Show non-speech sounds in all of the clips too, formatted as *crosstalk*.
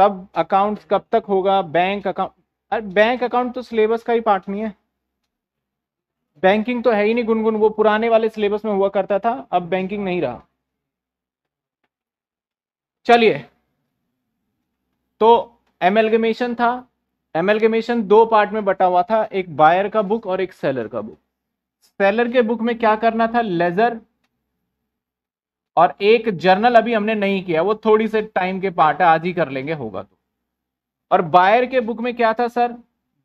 सब अकाउंट्स कब तक होगा बैंक अकाउंट अरे बैंक अकाउंट तो सिलेबस का ही पार्ट नहीं है बैंकिंग तो है ही नहीं गुनगुन वो पुराने वाले सिलेबस में हुआ करता था अब बैंकिंग नहीं रहा चलिए तो एमएलगमेशन था एमएलगमेशन दो पार्ट में बटा हुआ था एक बायर का बुक और एक सेलर का बुक सेलर के बुक में क्या करना था लेजर और एक जर्नल अभी हमने नहीं किया वो थोड़ी से टाइम के पार्ट है आज ही कर लेंगे होगा तो और बायर के बुक में क्या था सर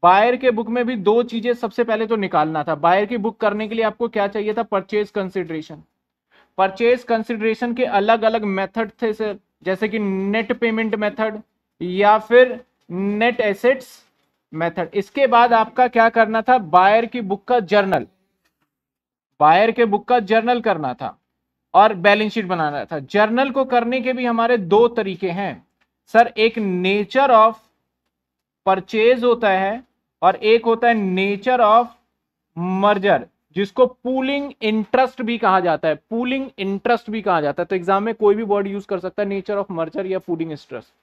बायर के बुक में भी दो चीजें सबसे पहले तो निकालना था बायर की बुक करने के लिए आपको क्या चाहिए था परचेज कंसिडरेशन परचेज कंसिडरेशन के अलग अलग मेथड थे सर जैसे कि नेट पेमेंट मेथड या फिर नेट एसेट्स मेथड इसके बाद आपका क्या करना था बायर की बुक का जर्नल बायर के बुक का जर्नल करना था और बैलेंस शीट बनाना था जर्नल को करने के भी हमारे दो तरीके हैं सर एक नेचर ऑफ परचेज होता है और एक होता है नेचर ऑफ मर्जर जिसको पूलिंग इंटरेस्ट भी कहा जाता है पूलिंग इंटरेस्ट भी कहा जाता है तो एग्जाम में कोई भी वर्ड यूज कर सकता है नेचर ऑफ मर्जर या पूलिंग इंटरेस्ट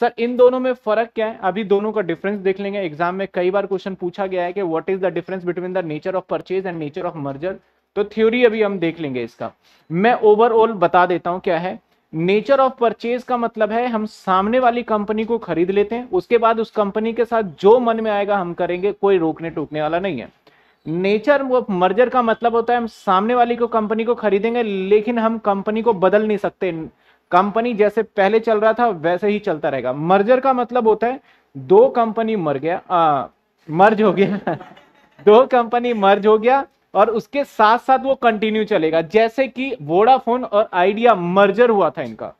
सर इन दोनों में फर्क क्या है अभी दोनों का डिफरेंस देख लेंगे एग्जाम में कई बार क्वेश्चन पूछा गया है कि what is the difference between the nature of purchase and nature of merger तो थ्योरी अभी हम देख लेंगे इसका मैं ओवरऑल बता देता हूं क्या है नेचर ऑफ परचेज का मतलब है हम सामने वाली कंपनी को खरीद लेते हैं उसके बाद उस कंपनी के साथ जो मन में आएगा हम करेंगे कोई रोकने टोकने वाला नहीं है नेचर ऑफ मर्जर का मतलब होता है हम सामने वाली को कंपनी को खरीदेंगे लेकिन हम कंपनी को बदल नहीं सकते कंपनी जैसे पहले चल रहा था वैसे ही चलता रहेगा मर्जर का मतलब होता है दो कंपनी मर गया आ, मर्ज हो गया *laughs* दो कंपनी मर्ज हो गया और उसके साथ साथ वो कंटिन्यू चलेगा जैसे कि वोडाफोन और आइडिया मर्जर हुआ था इनका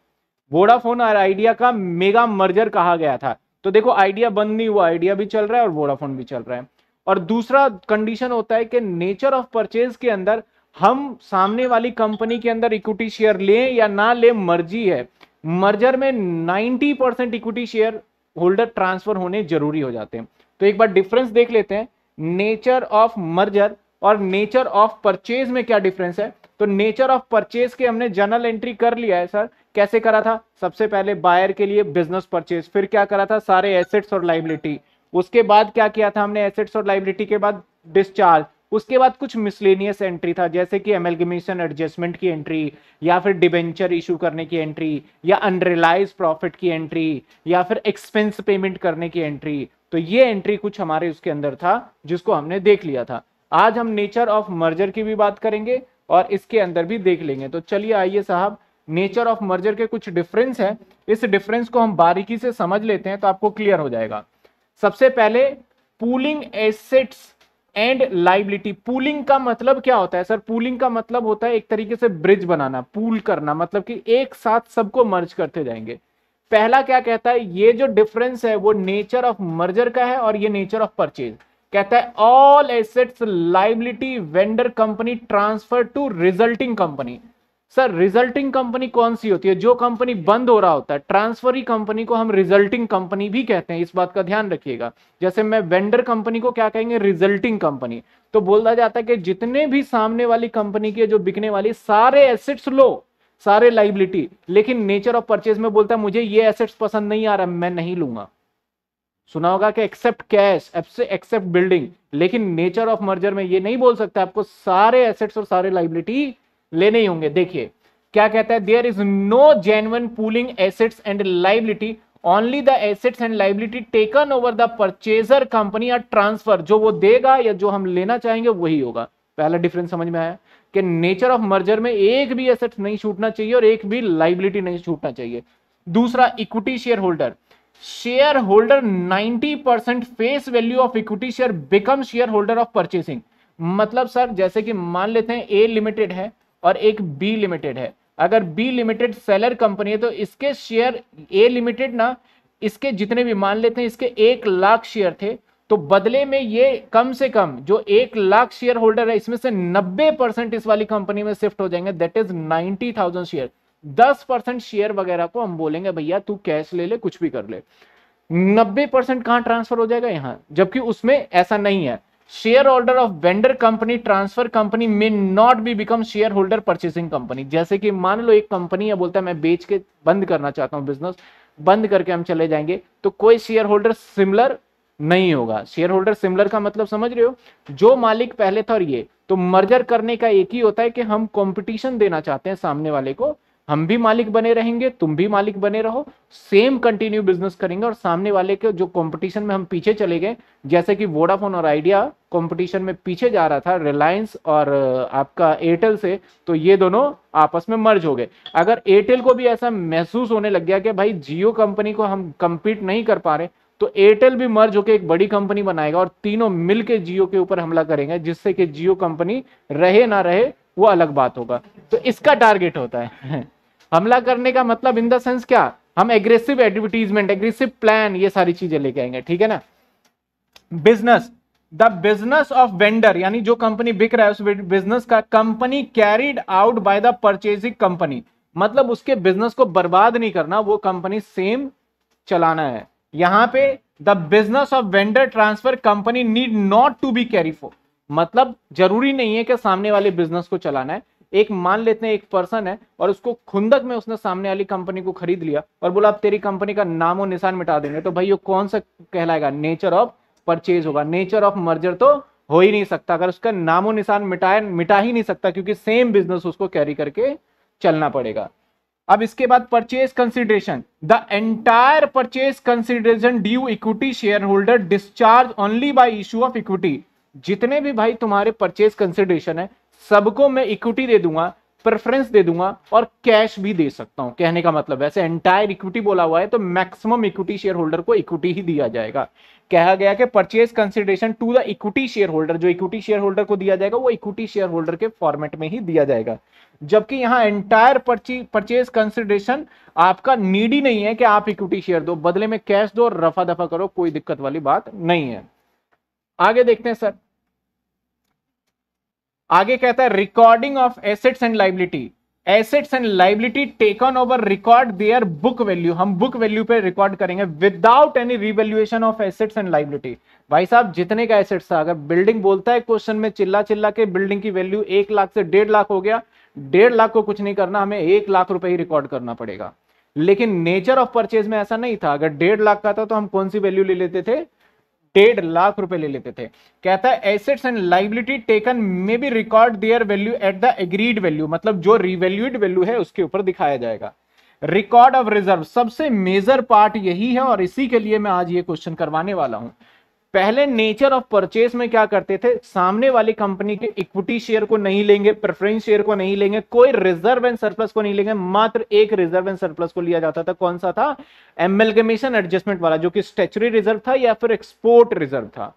वोडाफोन और आइडिया का मेगा मर्जर कहा गया था तो देखो आइडिया बंद नहीं हुआ आइडिया भी चल रहा है और वोडाफोन भी चल रहा है और दूसरा कंडीशन होता है कि नेचर ऑफ परचेज के अंदर हम सामने वाली कंपनी के अंदर इक्विटी शेयर लें या ना लें मर्जी है मर्जर में 90 percent equity share holder transfer होने जरूरी हो जाते हैं तो एक बार डिफरेंस देख लेते हैं नेचर ऑफ मर्जर और नेचर ऑफ परचेज में क्या डिफरेंस है तो नेचर ऑफ परचेज के हमने जनरल एंट्री कर लिया है सर कैसे करा था सबसे पहले बायर के लिए बिजनेस परचेज फिर क्या करा था सारे एसेट्स और लाइबिलिटी उसके बाद क्या किया था हमने एसेट्स और लाइबिलिटी के बाद डिस्चार्ज उसके बाद कुछ मिसलेनियस एंट्री था जैसे कि एमेलगमेशन एडजस्टमेंट की एंट्री या फिर डिबेंचर इशू करने की एंट्री या अनरिलाइज प्रॉफिट की एंट्री या फिर एक्सपेंस पेमेंट करने की एंट्री तो ये एंट्री कुछ हमारे उसके अंदर था जिसको हमने देख लिया था आज हम नेचर ऑफ मर्जर की भी बात करेंगे और इसके अंदर भी देख लेंगे तो चलिए आइए साहब नेचर ऑफ मर्जर के कुछ डिफरेंस है इस डिफरेंस को हम बारीकी से समझ लेते हैं तो आपको क्लियर हो जाएगा सबसे पहले pooling assets and liability pooling का मतलब क्या होता है सर पूलिंग का मतलब होता है एक तरीके से ब्रिज बनाना पूल करना मतलब कि एक साथ सबको मर्ज करते जाएंगे पहला क्या कहता है ये जो डिफरेंस है वो नेचर ऑफ मर्जर का है और ये नेचर ऑफ परचेज कहता है all assets liability vendor company transfer to resulting company sir resulting company कौन सी होती है जो कंपनी बंद हो रहा होता है ट्रांसफर ही कंपनी को हम रिजल्टिंग कंपनी भी कहते हैं इस बात का ध्यान रखिएगा जैसे मैं वेंडर कंपनी को क्या कहेंगे रिजल्टिंग कंपनी तो बोला जाता है कि जितने भी सामने वाली कंपनी के जो बिकने वाली सारे एसेट्स लो सारे लाइबिलिटी लेकिन नेचर ऑफ परचेज में बोलता है मुझे ये एसेट्स पसंद नहीं आ रहा मैं नहीं लूंगा सुना होगा कि एक्सेप्ट कैश एक्सेप्ट बिल्डिंग लेकिन नेचर ऑफ मर्जर में ये नहीं बोल सकता आपको सारे एसेट्स और सारे लाइबिलिटी लेने ही होंगे देखिए क्या कहता है there is no genuine pooling assets and liability only the assets and liability taken over the purchaser company या ट्रांसफर जो वो देगा या जो हम लेना चाहेंगे वही होगा पहला डिफरेंस समझ में आया कि नेचर ऑफ मर्जर में एक भी एसेट नहीं छूटना चाहिए और एक भी लाइबिलिटी नहीं छूटना चाहिए दूसरा equity share holder share holder 90 percent face value of equity share become share holder of purchasing मतलब सर जैसे कि मान लेते हैं ए लिमिटेड है और एक बी लिमिटेड है अगर बी लिमिटेड सेलर कंपनी है तो इसके शेयर ए लिमिटेड ना इसके जितने भी मान लेते हैं इसके एक लाख शेयर थे तो बदले में ये कम से कम जो एक लाख शेयर होल्डर है इसमें से 90 परसेंट इस वाली कंपनी में शिफ्ट हो जाएंगे दैट इज 90,000 शेयर दस परसेंट शेयर वगैरह को हम बोलेंगे भैया तू कैश ले ले कुछ भी कर ले नब्बे परसेंट कहां ट्रांसफर हो जाएगा यहां जबकि उसमें ऐसा नहीं है share holder of vendor company transfer company में not be become share holder purchasing company जैसे कि मान लो एक कंपनी है बोलता है मैं बेच के बंद करना चाहता हूं बिजनेस बंद करके हम चले जाएंगे तो कोई शेयर होल्डर सिमिलर नहीं होगा शेयर होल्डर सिमिलर का मतलब समझ रहे हो जो मालिक पहले था और ये तो मर्जर करने का एक ही होता है कि हम कंपटीशन देना चाहते हैं सामने वाले को हम भी मालिक बने रहेंगे तुम भी मालिक बने रहो सेम कंटिन्यू बिजनेस करेंगे और सामने वाले के जो कंपटीशन में हम पीछे चले गए जैसे कि वोडाफोन और आइडिया कंपटीशन में पीछे जा रहा था रिलायंस और आपका एयरटेल से तो ये दोनों आपस में मर्ज हो गए अगर एयरटेल को भी ऐसा महसूस होने लग गया कि भाई जियो कंपनी को हम कंपीट नहीं कर पा रहे तो एयरटेल भी मर्ज होकर एक बड़ी कंपनी बनाएगा और तीनों मिलकर जियो के ऊपर हमला करेंगे जिससे कि जियो कंपनी रहे ना रहे वो अलग बात होगा तो इसका टारगेट होता है *laughs* हमला करने का मतलब इन द सेंस क्या हम एग्रेसिव एडवर्टीजमेंट एग्रेसिव प्लान ये सारी चीजें लेके आएंगे ठीक है ना business the business of vendor यानी जो कंपनी बिक रहा है उस बिजनेस का company carried out by the purchasing company मतलब उसके बिजनेस को बर्बाद नहीं करना वो कंपनी सेम चलाना है यहां पे the business of vendor transfer company need not to be carry for मतलब जरूरी नहीं है कि सामने वाले बिजनेस को चलाना है एक मान लेते हैं एक पर्सन है और उसको खुंदक में उसने सामने वाली कंपनी को खरीद लिया और बोला आप तेरी कंपनी का नामो निशान मिटा देंगे तो भाई ये कौन सा कहलाएगा नेचर ऑफ परचेज होगा नेचर ऑफ मर्जर तो हो ही नहीं सकता अगर उसका नामो निशान मिटाया मिटा ही नहीं सकता क्योंकि सेम बिजनेस उसको कैरी करके चलना पड़ेगा अब इसके बाद purchase consideration the entire purchase consideration due equity share holder discharge only by issue of equity जितने भी भाई तुम्हारे परचेज कंसिडरेशन है सबको मैं इक्विटी दे दूंगा प्रेफरेंस दे दूंगा और कैश भी दे सकता हूं कहने का मतलब वैसे एंटायर इक्विटी बोला हुआ है तो मैक्सिमम इक्विटी शेयर होल्डर को इक्विटी ही दिया जाएगा कहा गया कि purchase consideration to the equity share holder जो इक्विटी शेयर होल्डर को दिया जाएगा वो इक्विटी शेयर होल्डर के फॉर्मेट में ही दिया जाएगा जबकि यहां एंटायर परचेज कंसिडरेशन आपका नीड ही नहीं है कि आप इक्विटी शेयर दो बदले में कैश दो और रफा दफा करो कोई दिक्कत वाली बात नहीं है आगे देखते हैं सर आगे कहता है recording of assets and liability assets and liability taken over record their book value हम बुक वैल्यू पे रिकॉर्ड करेंगे without any revaluation of assets and liability भाई साहब जितने का एसेट्स था अगर बिल्डिंग बोलता है क्वेश्चन में चिल्ला चिल्ला के बिल्डिंग की वैल्यू एक लाख से डेढ़ लाख हो गया डेढ़ लाख को कुछ नहीं करना हमें एक लाख रुपए ही रिकॉर्ड करना पड़ेगा लेकिन नेचर ऑफ परचेज में ऐसा नहीं था अगर डेढ़ लाख का था तो हम कौन सी वैल्यू ले लेते थे डेढ़ लाख रुपए ले लेते थे कहता है assets and liability taken may be record their value at the agreed value मतलब जो रिवेल्यूड वैल्यू है उसके ऊपर दिखाया जाएगा रिकॉर्ड ऑफ रिजर्व सबसे मेजर पार्ट यही है और इसी के लिए मैं आज ये क्वेश्चन करवाने वाला हूं पहले नेचर ऑफ परचेज में क्या करते थे सामने वाली कंपनी के इक्विटी शेयर को नहीं लेंगे प्रेफरेंस शेयर को नहीं लेंगे कोई रिजर्व एंड सरप्लस को नहीं लेंगे मात्र एक रिजर्व एंड सरप्लस को लिया जाता था कौन सा था एमएलगेमेशन एडजस्टमेंट वाला जो कि स्टेचुरी रिजर्व था या फिर एक्सपोर्ट रिजर्व था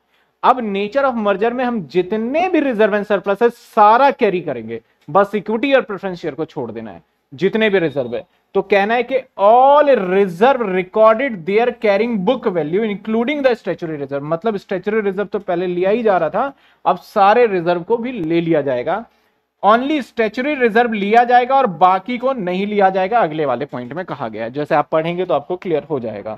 अब नेचर ऑफ मर्जर में हम जितने भी रिजर्व एंड सरप्लस है सारा कैरी करेंगे बस इक्विटी और प्रेफरेंस शेयर को छोड़ देना है जितने भी रिजर्व है तो कहना है कि all reserve recorded their carrying book value including the statutory reserve मतलब स्टेचुरी रिजर्व तो पहले लिया ही जा रहा था अब सारे रिजर्व को भी ले लिया जाएगा ओनली स्टेचुरी रिजर्व लिया जाएगा और बाकी को नहीं लिया जाएगा अगले वाले पॉइंट में कहा गया है जैसे आप पढ़ेंगे तो आपको क्लियर हो जाएगा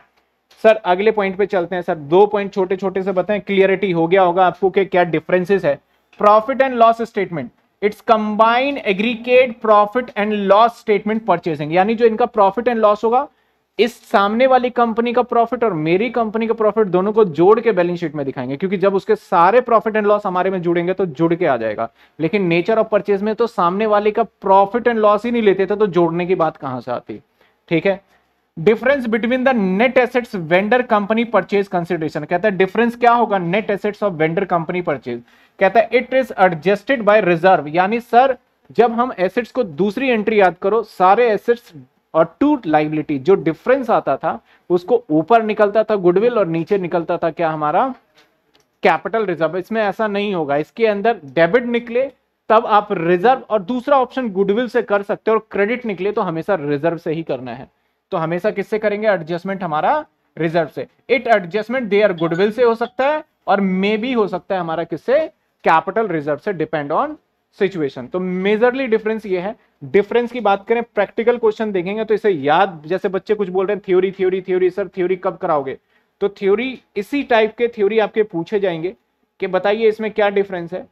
सर अगले पॉइंट पे चलते हैं सर दो पॉइंट छोटे छोटे से बताएं क्लियरिटी हो गया होगा आपको क्या डिफरेंसेस है profit and loss statement it's combined aggregate profit and loss statement purchasing यानी जो इनका प्रॉफिट एंड लॉस होगा इस सामने वाली कंपनी का प्रॉफिट और मेरी कंपनी का प्रॉफिट दोनों को जोड़ के बैलेंस शीट में दिखाएंगे क्योंकि जब उसके सारे प्रॉफिट एंड लॉस हमारे में जुड़ेंगे तो जुड़ के आ जाएगा लेकिन नेचर ऑफ परचेज में तो सामने वाले का प्रॉफिट एंड लॉस ही नहीं लेते थे तो जोड़ने की बात कहां से आती ठीक है difference between the net assets vendor company purchase consideration कहता है डिफरेंस क्या होगा net assets of vendor company purchase कहता है it is adjusted by reserve यानी सर जब हम एसेट्स को दूसरी एंट्री याद करो सारे एसेट्स और टू लाइबिलिटी जो डिफरेंस आता था उसको ऊपर निकलता था गुडविल और नीचे निकलता था क्या हमारा कैपिटल रिजर्व इसमें ऐसा नहीं होगा इसके अंदर डेबिट निकले तब आप रिजर्व और दूसरा ऑप्शन गुडविल से कर सकते हो और क्रेडिट निकले तो हमेशा रिजर्व से ही करना है तो हमेशा किससे करेंगे एडजस्टमेंट हमारा रिजर्व से इट एडजस्टमेंट आर गुडविल से हो सकता है और मे भी हो सकता है हमारा किससे कैपिटल रिजर्व से डिपेंड ऑन सिचुएशन तो मेजरली डिफरेंस ये है डिफरेंस की बात करें प्रैक्टिकल क्वेश्चन देखेंगे तो इसे याद जैसे बच्चे कुछ बोल रहे हैं theory theory theory sir theory कब कराओगे तो थ्योरी इसी टाइप के थ्योरी आपके पूछे जाएंगे कि बताइए इसमें क्या डिफरेंस है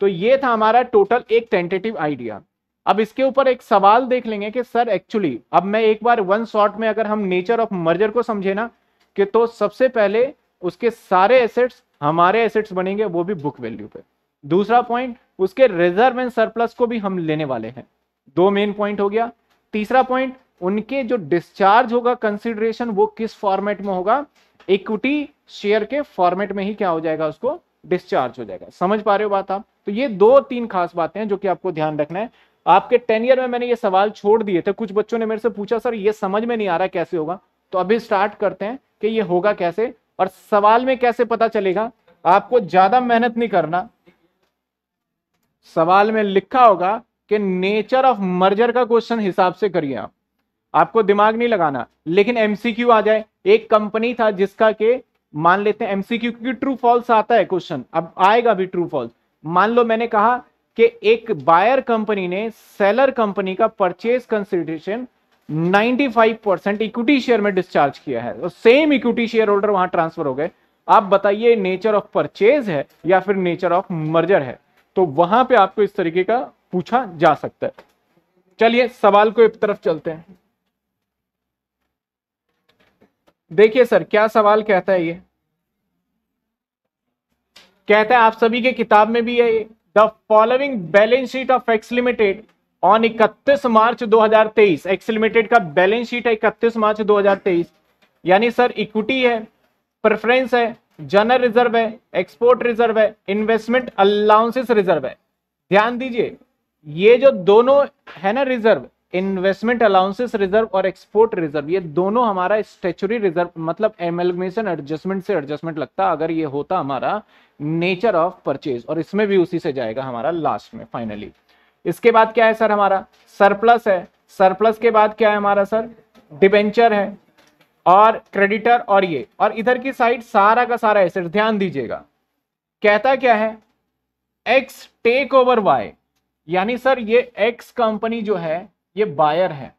तो ये था हमारा टोटल एक टेंटेटिव आइडिया अब इसके ऊपर एक सवाल देख लेंगे कि सर एक्चुअली अब मैं एक बार वन शॉट में अगर हम नेचर ऑफ मर्जर को समझे ना कि तो सबसे पहले उसके सारे एसेट्स हमारे एसेट्स बनेंगे वो भी बुक वैल्यू पे दूसरा पॉइंट उसके रिजर्व एंड सरप्लस को भी हम लेने वाले हैं दो मेन पॉइंट हो गया तीसरा पॉइंट उनके जो डिस्चार्ज होगा कंसिडरेशन वो किस फॉर्मेट में होगा इक्विटी शेयर के फॉर्मेट में ही क्या हो जाएगा उसको डिस्चार्ज हो जाएगा समझ पा रहे हो बात आप तो ये दो तीन खास बातें हैं जो कि आपको ध्यान रखना है आपके टेन ईयर में मैंने ये सवाल छोड़ दिए थे कुछ बच्चों ने मेरे से पूछा सर ये समझ में नहीं आ रहा कैसे होगा तो अभी स्टार्ट करते हैं कि ये होगा कैसे और सवाल में कैसे पता चलेगा आपको ज्यादा मेहनत नहीं करना सवाल में लिखा होगा कि नेचर ऑफ मर्जर का क्वेश्चन हिसाब से करिए आप आपको दिमाग नहीं लगाना लेकिन एमसीक्यू आ जाए एक कंपनी था जिसका के मान लेते हैं एमसीक्यू क्योंकि ट्रू फॉल्स आता है क्वेश्चन अब आएगा भी ट्रू फॉल्स मान लो मैंने कहा कि एक बायर कंपनी ने सेलर कंपनी का purchase consideration 95 percent equity share में डिस्चार्ज किया है और सेम इक्विटी शेयर होल्डर वहां ट्रांसफर हो गए आप बताइए नेचर ऑफ परचेज है या फिर नेचर ऑफ मर्जर है तो वहां पे आपको इस तरीके का पूछा जा सकता है चलिए सवाल को एक तरफ चलते हैं देखिए सर क्या सवाल कहता है ये कहता है आप सभी के किताब में भी है ये the following balance sheet of X limited on 31 March 2023 X limited का बैलेंस शीट है 31 मार्च 2023 यानी सर इक्विटी है प्रेफरेंस है जनरल रिजर्व है एक्सपोर्ट रिजर्व है इन्वेस्टमेंट अलाउंसेस रिजर्व है ध्यान दीजिए ये जो दोनों है ना रिजर्व इन्वेस्टमेंट अलाउंसेस रिजर्व और एक्सपोर्ट रिजर्व ये दोनों हमारा स्टेचुरी रिजर्व मतलब एमेलगमेशन एडजस्टमेंट से एडजस्टमेंट लगता अगर ये होता हमारा नेचर ऑफ परचेज और इसमें भी उसी से जाएगा हमारा लास्ट में फाइनली इसके बाद क्या है सर हमारा सरप्लस है सरप्लस के बाद क्या है हमारा सर डिबेंचर है और क्रेडिटर और ये और इधर की साइड सारा का सारा है एसेट ध्यान दीजिएगा कहता क्या है एक्स टेक ओवर वाई यानी सर ये एक्स कंपनी जो है ये बायर है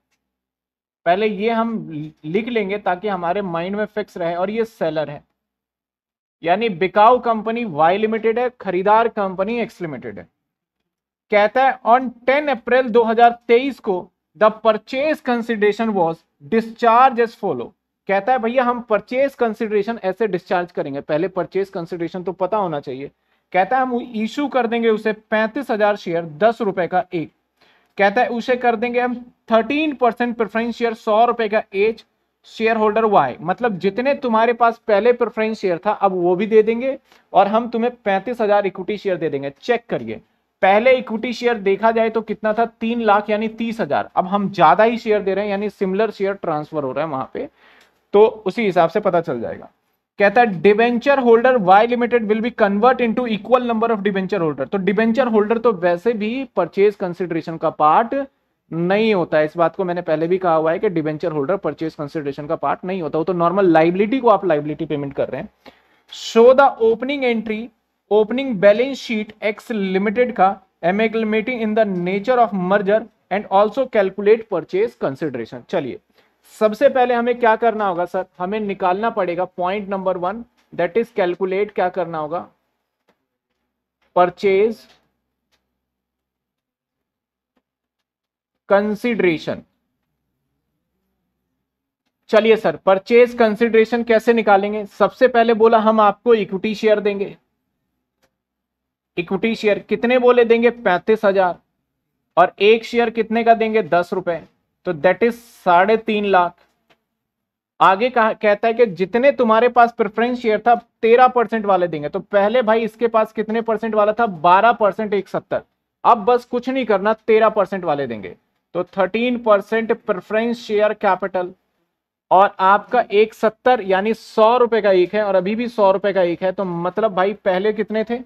पहले ये हम लिख लेंगे ताकि हमारे माइंड में फिक्स रहे और ये सेलर है यानी बिकाऊ कंपनी वाई लिमिटेड है खरीदार कंपनी एक्स लिमिटेड है कहता है ऑन टेन अप्रैल 2023 को the purchase consideration was discharge as follow कहता है भैया हम परचेज कंसिडरेशन ऐसे डिस्चार्ज करेंगे पहले परचेज कंसिडरेशन तो पता होना चाहिए कहता है हम इशू कर देंगे उसे पैंतीस हजार शेयर दस रुपए का एक कहता है उसे कर देंगे हम थर्टीन परसेंट प्रेफरेंस शेयर सौ रुपए का एच शेयर होल्डर वाई मतलब जितने तुम्हारे पास पहले प्रेफरेंस शेयर था अब वो भी दे देंगे और हम तुम्हें पैंतीस हजार इक्विटी शेयर दे देंगे चेक करिए पहले इक्विटी शेयर देखा जाए तो कितना था तीन लाख यानी तीस हजार अब हम ज्यादा ही शेयर दे रहे हैं यानी सिमिलर शेयर ट्रांसफर हो रहा है वहां पे तो उसी हिसाब से पता चल जाएगा कहता है debenture holder Y limited will be convert into equal number of debenture holder तो डिवेंचर होल्डर तो वैसे भी परचेज कंसिडरेशन का पार्ट नहीं होता है इस बात को मैंने पहले भी कहा हुआ है कि डिवेंचर होल्डर परचेज कंसिडरेशन का पार्ट नहीं होता वो तो नॉर्मल लाइबिलिटी को आप लाइबिलिटी पेमेंट कर रहे हैं show the opening entry opening balance sheet X limited का amalgamating in the nature of merger and also calculate purchase consideration चलिए सबसे पहले हमें क्या करना होगा सर हमें निकालना पड़ेगा point number one that is calculate क्या करना होगा परचेज कंसिडरेशन चलिए सर परचेज कंसिडरेशन कैसे निकालेंगे सबसे पहले बोला हम आपको इक्विटी शेयर देंगे इक्विटी शेयर कितने बोले देंगे पैंतीस हजार और एक शेयर कितने का देंगे दस रुपए तो दैट इज साढ़े तीन लाख आगे कहा कहता है कि जितने तुम्हारे पास प्रेफरेंस शेयर था तेरह परसेंट वाले देंगे तो पहले भाई इसके पास कितने परसेंट वाला था बारह परसेंट एक सत्तर अब बस कुछ नहीं करना तेरह परसेंट वाले देंगे तो thirteen percent preference share capital और आपका एक सत्तर यानी सौ रुपए का एक है और अभी भी सौ रुपए का एक है तो मतलब भाई पहले कितने थे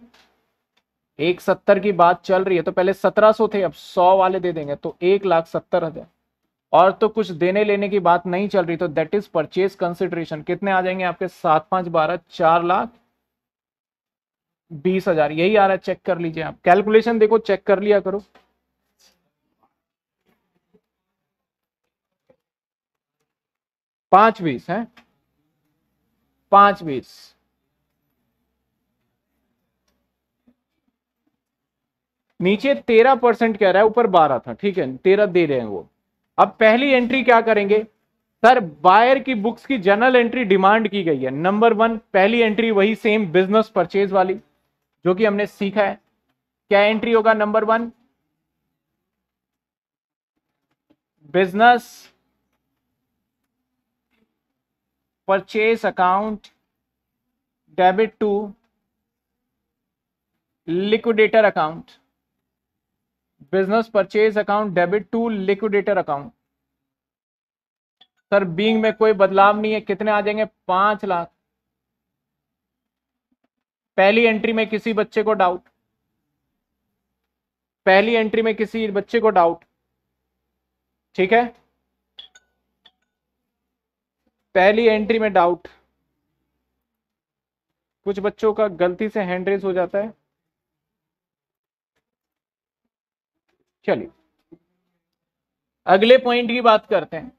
एक सत्तर की बात चल रही है तो पहले सत्रह सौ थे अब सौ वाले दे देंगे तो एक लाख सत्तर हजार और तो कुछ देने लेने की बात नहीं चल रही तो दैट इज परचेज कंसिडरेशन कितने आ जाएंगे आपके सात पांच बारह चार लाख बीस हजार यही आ रहा है चेक कर लीजिए आप कैलकुलेशन देखो चेक कर लिया करो पांच बीस है पांच बीस नीचे तेरह परसेंट कह रहा है ऊपर बारह था ठीक है तेरह दे रहे हैं वो अब पहली एंट्री क्या करेंगे सर बायर की बुक्स की जनरल एंट्री डिमांड की गई है नंबर वन पहली एंट्री वही सेम बिजनेस परचेज वाली जो कि हमने सीखा है क्या एंट्री होगा number one business purchase account debit to liquidator account business purchase account debit to liquidator account sir being में कोई बदलाव नहीं है कितने आ जाएंगे पांच लाख पहली एंट्री में किसी बच्चे को डाउट पहली एंट्री में किसी बच्चे को डाउट ठीक है पहली एंट्री में डाउट कुछ बच्चों का गलती से हैंड रेस हो जाता है चलिए अगले पॉइंट की बात करते हैं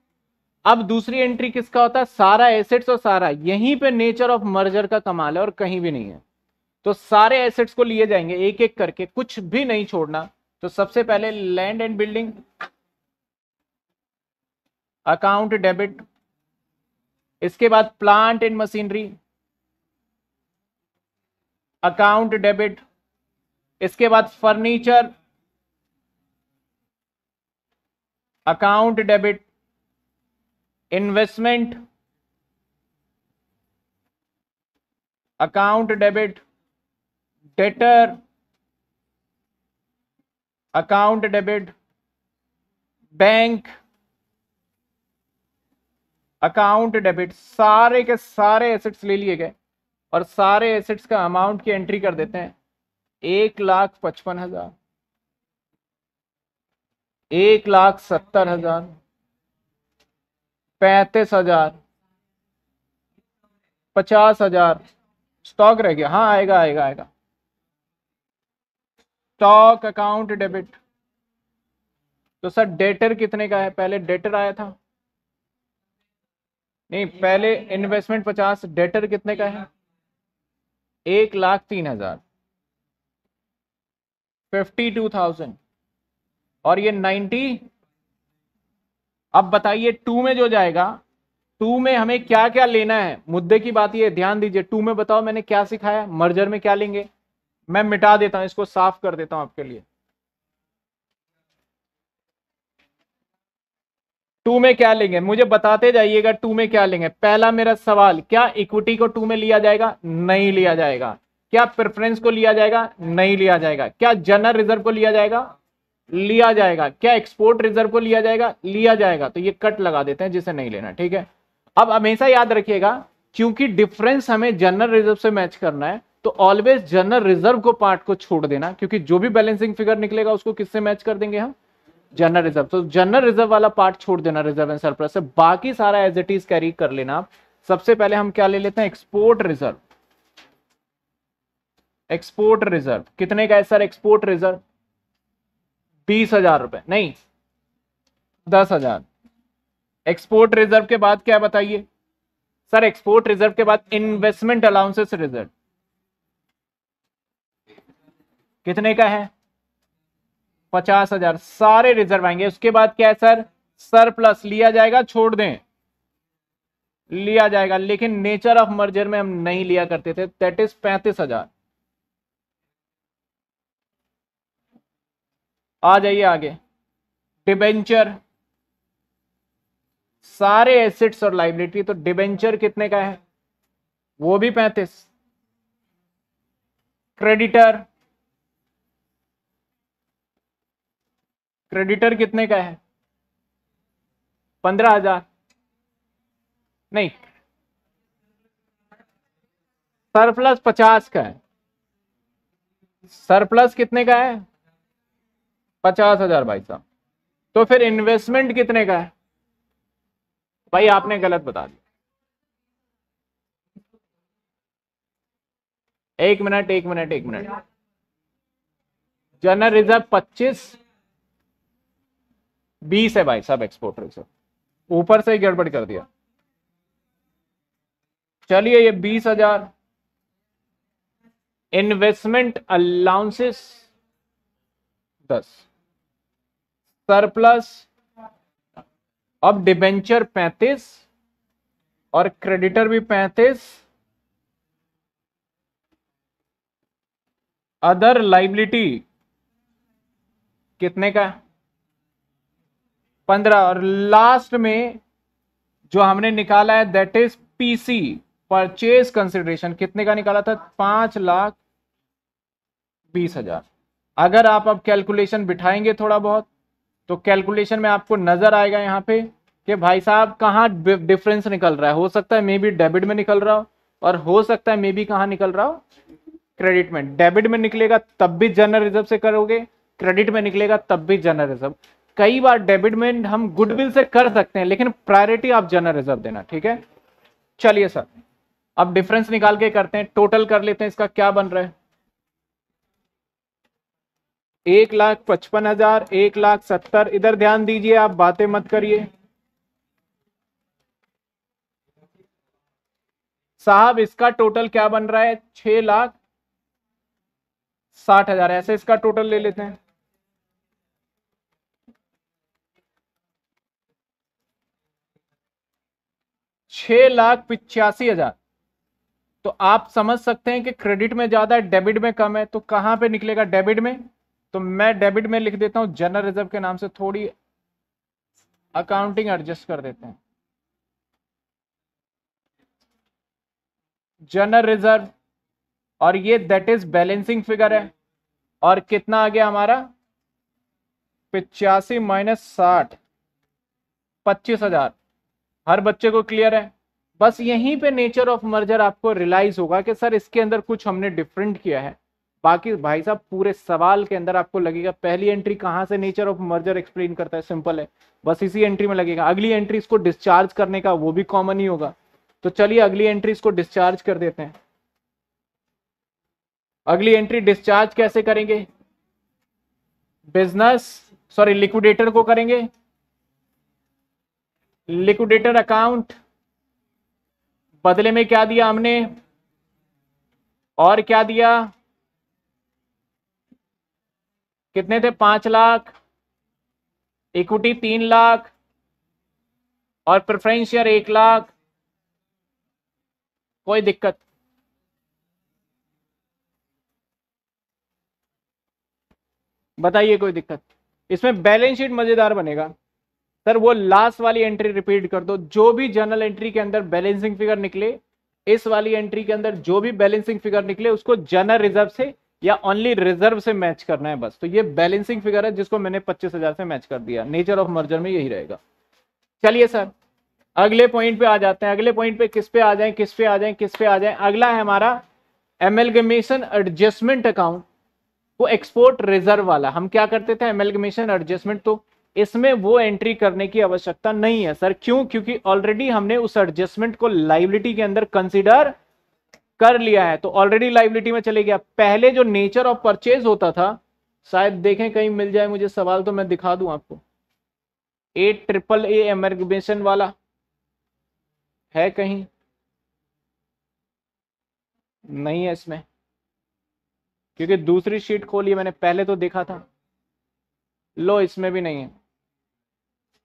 अब दूसरी एंट्री किसका होता है सारा एसेट्स और सारा यहीं पे नेचर ऑफ मर्जर का कमाल है और कहीं भी नहीं है तो सारे एसेट्स को लिए जाएंगे एक एक करके कुछ भी नहीं छोड़ना तो सबसे पहले land and building account debit इसके बाद plant and machinery account debit इसके बाद furniture account debit investment account debit debtor account debit bank account debit सारे के सारे एसेट्स ले लिए गए और सारे एसेट्स का अमाउंट की एंट्री कर देते हैं एक लाख पचपन हजार एक लाख सत्तर हजार पैंतीस हजार पचास हजार स्टॉक रह गया हाँ आएगा आएगा आएगा स्टॉक अकाउंट डेबिट तो सर डेटर कितने का है पहले डेटर आया था नहीं पहले इन्वेस्टमेंट पचास डेटर कितने का है एक लाख तीन हजार फिफ्टी टू थाउजेंड और ये 90 अब बताइए टू में जो जाएगा टू में हमें क्या क्या लेना है मुद्दे की बात ये ध्यान दीजिए टू में बताओ मैंने क्या सिखाया मर्जर में क्या लेंगे मैं मिटा देता हूं इसको साफ कर देता हूं आपके लिए टू में क्या लेंगे मुझे बताते जाइएगा टू में क्या लेंगे पहला मेरा सवाल क्या इक्विटी को टू में लिया जाएगा नहीं लिया जाएगा क्या प्रेफरेंस को लिया जाएगा नहीं लिया जाएगा क्या जनरल रिजर्व को लिया जाएगा लिया जाएगा क्या एक्सपोर्ट रिजर्व को लिया जाएगा लिया जाएगा तो ये कट लगा देते हैं जिसे नहीं लेना ठीक है अब हमेशा याद रखिएगा क्योंकि डिफरेंस हमें जनरल रिजर्व से मैच करना है तो ऑलवेज जनरल रिजर्व को पार्ट को छोड़ देना क्योंकि जो भी बैलेंसिंग फिगर निकलेगा उसको किससे मैच कर देंगे हम जनरल रिजर्व तो जनरल रिजर्व वाला पार्ट छोड़ देना रिजर्व एंड सरप्लस से बाकी सारा एज इट इज कैरी कर लेना आप सबसे पहले हम क्या ले लेते हैं एक्सपोर्ट रिजर्व एक्सपोर्ट रिजर्व कितने का है सर एक्सपोर्ट रिजर्व बीस हजार रुपए नहीं दस हजार एक्सपोर्ट रिजर्व के बाद क्या बताइए सर एक्सपोर्ट रिजर्व के बाद इन्वेस्टमेंट अलाउंसेस रिजर्व कितने का है पचास हजार सारे रिजर्व आएंगे उसके बाद क्या है सर सरप्लस लिया जाएगा छोड़ दें लिया जाएगा लेकिन नेचर ऑफ मर्जर में हम नहीं लिया करते थे दैट इज पैंतीस हजार आ जाइए आगे डिबेंचर सारे एसेट्स और लाइबिलिटी तो डिबेंचर कितने का है वो भी पैंतीस क्रेडिटर क्रेडिटर कितने का है पंद्रह हजार नहीं सरप्लस पचास का है सरप्लस कितने का है पचास हजार भाई साहब तो फिर इन्वेस्टमेंट कितने का है भाई आपने गलत बता दिया एक मिनट एक मिनट एक मिनट जनरल रिजर्व पच्चीस बीस है भाई साहब एक्सपोर्ट रिजर्व ऊपर से ही गड़बड़ कर दिया चलिए ये बीस हजार इन्वेस्टमेंट अलाउंसेस दस सरप्लस अब डिबेंचर पैंतीस और क्रेडिटर भी पैंतीस अदर लाइबिलिटी कितने का पंद्रह और लास्ट में जो हमने निकाला है that is PC purchase consideration कितने का निकाला था पांच लाख बीस हजार अगर आप अब कैलकुलेशन बिठाएंगे थोड़ा बहुत तो कैलकुलेशन में आपको नजर आएगा यहाँ पे कि भाई साहब कहाँ डिफरेंस निकल रहा है हो सकता है मे बी डेबिट में निकल रहा हो और हो सकता है मे बी कहाँ निकल रहा हो क्रेडिट में डेबिट में निकलेगा तब भी जनरल रिजर्व से करोगे क्रेडिट में निकलेगा तब भी जनरल रिजर्व कई बार डेबिट में हम गुडविल से कर सकते हैं लेकिन प्रायोरिटी आप जनरल रिजर्व देना ठीक है चलिए सर अब डिफरेंस निकाल के करते हैं टोटल कर लेते हैं इसका क्या बन रहा है एक लाख पचपन हजार एक लाख सत्तर इधर ध्यान दीजिए आप बातें मत करिए साहब इसका टोटल क्या बन रहा है छह लाख साठ हजार ऐसे इसका टोटल ले लेते हैं छह लाख पिचासी हजार तो आप समझ सकते हैं कि क्रेडिट में ज्यादा है डेबिट में कम है तो कहां पे निकलेगा डेबिट में तो मैं डेबिट में लिख देता हूं जनरल रिजर्व के नाम से थोड़ी अकाउंटिंग एडजस्ट कर देते हैं जनरल रिजर्व और ये दैट इज बैलेंसिंग फिगर है और कितना आ गया हमारा पिचासी माइनस साठ पच्चीस हजार हर बच्चे को क्लियर है बस यहीं पे नेचर ऑफ मर्जर आपको रियलाइज होगा कि सर इसके अंदर कुछ हमने डिफरेंट किया है बाकी भाई साहब पूरे सवाल के अंदर आपको लगेगा पहली एंट्री कहाँ से नेचर ऑफ मर्जर एक्सप्लेन करता है सिंपल है बस इसी एंट्री में लगेगा अगली एंट्री इसको डिस्चार्ज करने का वो भी कॉमन ही होगा तो चलिए अगली एंट्री इसको डिस्चार्ज कर देते हैं अगली एंट्री डिस्चार्ज कैसे करेंगे बिजनेस सॉरी लिक्विडेटर को करेंगे लिक्विडेटर अकाउंट बदले में क्या दिया हमने और क्या दिया कितने थे पांच लाख इक्विटी तीन लाख और प्रेफरेंस शेयर एक लाख कोई दिक्कत बताइए कोई दिक्कत इसमें बैलेंस शीट मजेदार बनेगा सर वो लास्ट वाली एंट्री रिपीट कर दो जो भी जर्नल एंट्री के अंदर बैलेंसिंग फिगर निकले इस वाली एंट्री के अंदर जो भी बैलेंसिंग फिगर निकले उसको जनरल रिजर्व से या ओनली रिजर्व से मैच करना है बस तो ये बैलेंसिंग फिगर है जिसको मैंने पच्चीस हजार से मैच कर दिया नेचर ऑफ मर्जर में यही रहेगा चलिए सर अगले पॉइंट पे आ जाते हैं अगले पॉइंट पे किस पे आ जाए किस पे आ जाए किस पे आ जाए अगला है हमारा एमेलगमेशन एडजस्टमेंट अकाउंट वो एक्सपोर्ट रिजर्व वाला हम क्या करते थे एमेलगमेशन एडजस्टमेंट तो इसमें वो एंट्री करने की आवश्यकता नहीं है सर क्यों क्योंकि ऑलरेडी हमने उस एडजस्टमेंट को लाइबिलिटी के अंदर कंसिडर कर लिया है तो ऑलरेडी लाइबिलिटी में चले गया पहले जो नेचर ऑफ परचेज होता था शायद देखें कहीं मिल जाए मुझे सवाल तो मैं दिखा दूं आपको ए ट्रिपल ए एमरगेशन वाला है कहीं नहीं है इसमें क्योंकि दूसरी शीट खोली मैंने पहले तो देखा था लो इसमें भी नहीं है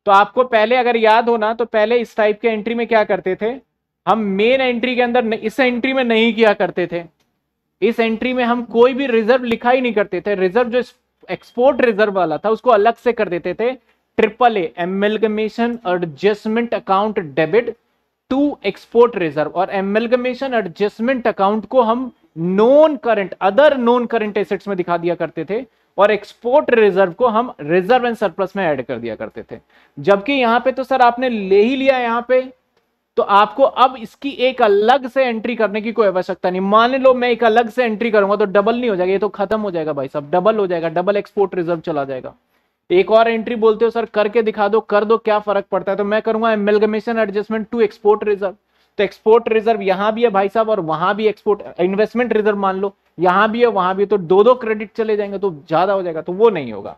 तो आपको पहले अगर याद हो ना तो पहले इस टाइप के एंट्री में क्या करते थे हम मेन एंट्री के अंदर इस एंट्री में नहीं किया करते थे इस एंट्री में हम कोई भी रिजर्व लिखा ही नहीं करते थे रिजर्व जो एक्सपोर्ट रिजर्व वाला था उसको अलग से कर देते थे triple A amalgamation adjustment account debit to export reserve और एमेलगमेशन एडजस्टमेंट अकाउंट को हम non current other non current assets में दिखा दिया करते थे और एक्सपोर्ट रिजर्व को हम रिजर्व एंड सरप्लस में ऐड कर दिया करते थे जबकि यहां पे तो सर आपने ले ही लिया यहां पे तो आपको अब इसकी एक अलग से एंट्री करने की कोई आवश्यकता नहीं मान लो मैं एक अलग से एंट्री करूंगा तो डबल नहीं हो जाएगा ये तो खत्म हो जाएगा भाई साहब डबल हो जाएगा डबल एक्सपोर्ट रिजर्व चला जाएगा एक और एंट्री बोलते हो सर करके दिखा दो कर दो क्या फर्क पड़ता है तो मैं करूंगा amalgamation adjustment to export reserve तो एक्सपोर्ट रिजर्व यहां भी है भाई साहब और वहां भी एक्सपोर्ट इन्वेस्टमेंट रिजर्व मान लो यहां भी है वहां भी है तो दो दो क्रेडिट चले जाएंगे तो ज्यादा हो जाएगा तो वो नहीं होगा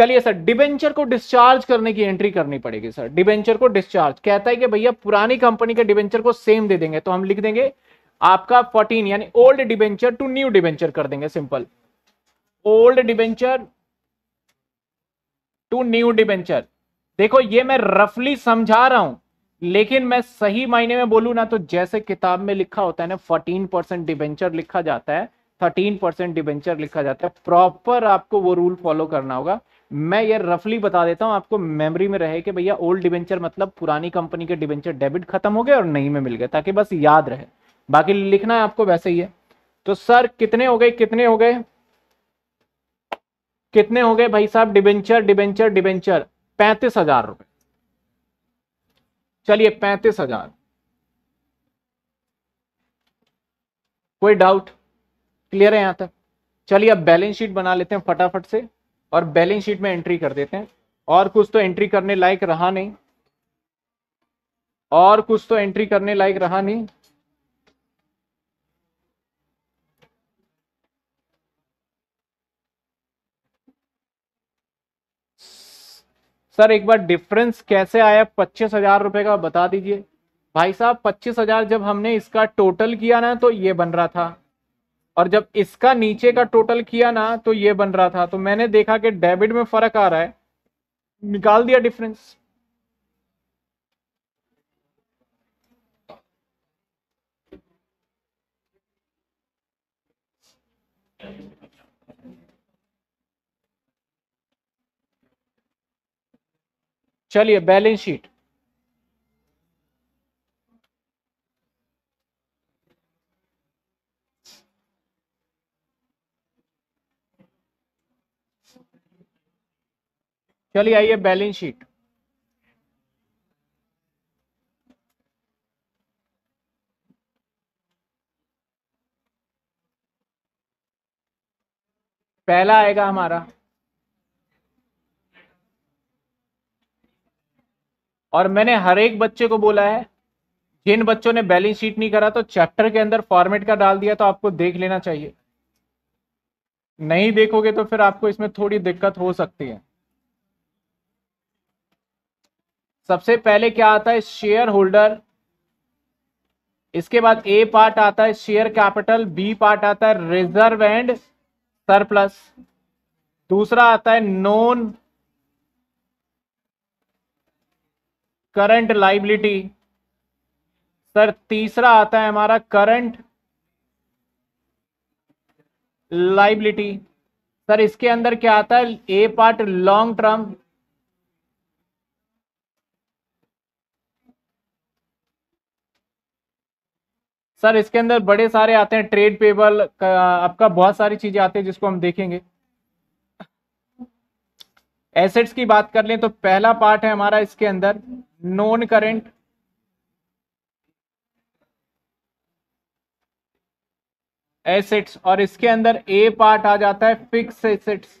चलिए सर डिबेंचर को डिस्चार्ज करने की एंट्री करनी पड़ेगी सर डिबेंचर को डिस्चार्ज कहता है कि भैया पुरानी कंपनी के डिबेंचर को सेम दे देंगे तो हम लिख देंगे आपका 14 यानी old debenture to new debenture कर देंगे simple old debenture to new debenture देखो ये मैं रफली समझा रहा हूं लेकिन मैं सही मायने में बोलू ना तो जैसे किताब में लिखा होता है ना फोर्टीन परसेंट डिबेंचर लिखा जाता है थर्टीन परसेंट डिबेंचर लिखा जाता है प्रॉपर आपको वो रूल फॉलो करना होगा मैं ये रफली बता देता हूँ आपको मेमोरी में रहे कि भैया ओल्ड डिवेंचर मतलब पुरानी कंपनी के डिवेंचर डेबिट खत्म हो गए और नई में मिल गए ताकि बस याद रहे बाकी लिखना है आपको वैसे ही है तो सर कितने हो गए कितने हो गए कितने हो गए भाई साहब डिबेंचर डिबेंचर डिबेंचर पैंतीस हजार रुपए चलिए पैंतीस हजार कोई डाउट क्लियर है यहां तक चलिए अब बैलेंस शीट बना लेते हैं फटाफट से और बैलेंस शीट में एंट्री कर देते हैं और कुछ तो एंट्री करने लायक रहा नहीं और कुछ तो एंट्री करने लायक रहा नहीं सर एक बार डिफरेंस कैसे आया पच्चीस हजार रुपए का बता दीजिए भाई साहब पच्चीस हजार जब हमने इसका टोटल किया ना तो ये बन रहा था और जब इसका नीचे का टोटल किया ना तो ये बन रहा था तो मैंने देखा कि डेबिट में फर्क आ रहा है निकाल दिया डिफरेंस चलिए बैलेंस शीट चलिए आइए बैलेंस शीट पहला आएगा हमारा और मैंने हर एक बच्चे को बोला है जिन बच्चों ने बैलेंस शीट नहीं करा तो चैप्टर के अंदर फॉर्मेट का डाल दिया तो आपको देख लेना चाहिए नहीं देखोगे तो फिर आपको इसमें थोड़ी दिक्कत हो सकती है सबसे पहले क्या आता है शेयर होल्डर इसके बाद ए पार्ट आता है शेयर कैपिटल बी पार्ट आता है रिजर्व एंड सरप्लस दूसरा आता है नॉन करंट लाइबिलिटी सर तीसरा आता है हमारा करंट लाइबिलिटी सर इसके अंदर क्या आता है A part long term sir इसके अंदर बड़े सारे आते हैं ट्रेड पेबल आपका बहुत सारी चीजें आती है जिसको हम देखेंगे एसेट्स की बात कर लें तो पहला पार्ट है हमारा इसके अंदर नॉन करेंट एसेट्स और इसके अंदर ए पार्ट आ जाता है फिक्स एसेट्स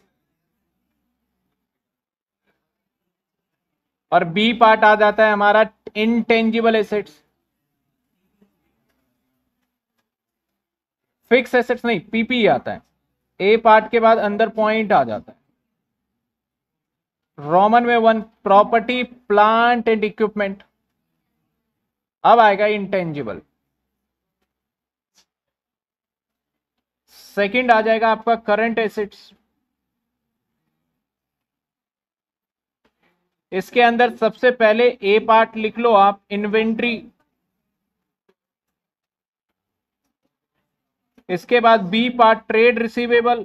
और बी पार्ट आ जाता है हमारा इनटेंजिबल एसेट्स फिक्स एसेट्स नहीं पीपी e आता है ए पार्ट के बाद अंदर पॉइंट आ जाता है रोमन में one property plant and equipment अब आएगा इंटेंजिबल सेकंड आ जाएगा आपका करंट एसेट्स इसके अंदर सबसे पहले ए पार्ट लिख लो आप इन्वेंट्री इसके बाद B part trade receivable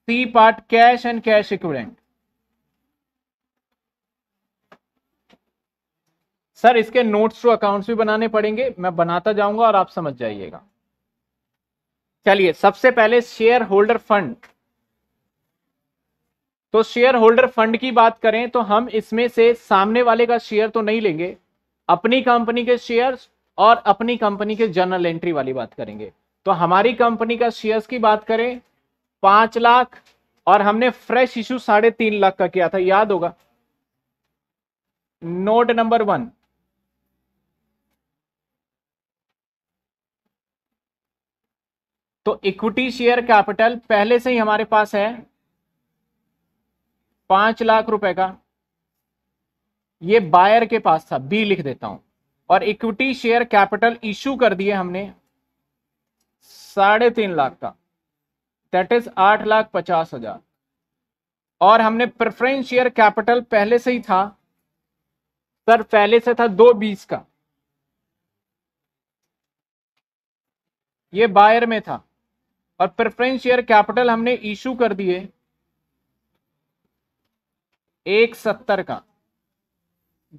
C part cash and cash equivalent sir इसके नोट्स टू अकाउंट्स भी बनाने पड़ेंगे मैं बनाता जाऊंगा और आप समझ जाइएगा चलिए सबसे पहले शेयर होल्डर फंड तो शेयर होल्डर फंड की बात करें तो हम इसमें से सामने वाले का शेयर तो नहीं लेंगे अपनी कंपनी के शेयर्स और अपनी कंपनी के जर्नल एंट्री वाली बात करेंगे तो हमारी कंपनी का शेयर्स की बात करें पांच लाख और हमने फ्रेश इशू साढ़े तीन लाख का किया था याद होगा नोट नंबर वन तो इक्विटी शेयर कैपिटल पहले से ही हमारे पास है पांच लाख रुपए का ये बायर के पास था बी लिख देता हूं और इक्विटी शेयर कैपिटल इश्यू कर दिए हमने साढ़े तीन लाख का दैट इज आठ लाख पचास हजार और हमने प्रेफरेंस शेयर कैपिटल पहले से ही था सर पहले से था दो बीस का ये बायर में था और प्रेफरेंस शेयर कैपिटल हमने इशू कर दिए एक सत्तर का